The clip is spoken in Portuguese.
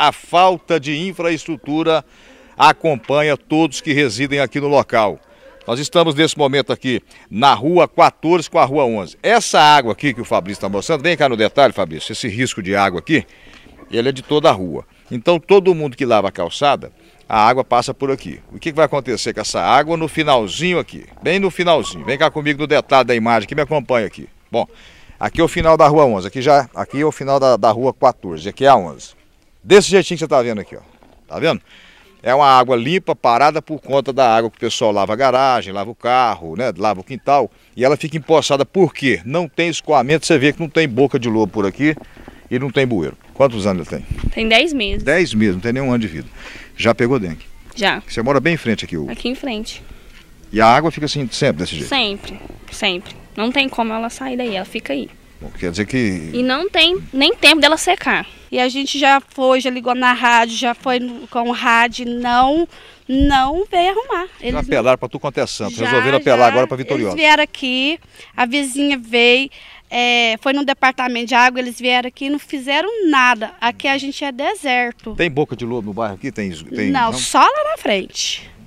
a falta de infraestrutura acompanha todos que residem aqui no local. Nós estamos nesse momento aqui na rua 14 com a rua 11. Essa água aqui que o Fabrício está mostrando, vem cá no detalhe, Fabrício, esse risco de água aqui, ele é de toda a rua. Então todo mundo que lava a calçada, a água passa por aqui. O que vai acontecer com essa água no finalzinho aqui? Bem no finalzinho. Vem cá comigo no detalhe da imagem que me acompanha aqui. Bom, aqui é o final da rua 11, aqui já, aqui é o final da, da rua 14, aqui é a 11. Desse jeitinho que você está vendo aqui, ó. Tá vendo? É uma água limpa, parada por conta da água que o pessoal lava a garagem, lava o carro, né? Lava o quintal. E ela fica empoçada por quê? Não tem escoamento, você vê que não tem boca de lobo por aqui e não tem bueiro. Quantos anos ela tem? Tem 10 meses. 10 meses, não tem nenhum ano de vida. Já pegou dengue? Já. Você mora bem em frente aqui, o... Aqui em frente. E a água fica assim sempre desse jeito? Sempre, sempre. Não tem como ela sair daí, ela fica aí. Bom, quer dizer que. E não tem nem tempo dela secar. E a gente já foi, já ligou na rádio, já foi com o rádio, não não veio arrumar. Eles apelaram para tu quanto é santo, já, resolveram apelar agora para Vitoriosa. Eles vieram aqui, a vizinha veio, é, foi no departamento de água, eles vieram aqui e não fizeram nada. Aqui a gente é deserto. Tem boca de lobo no bairro aqui? Tem, tem não, não, só lá na frente.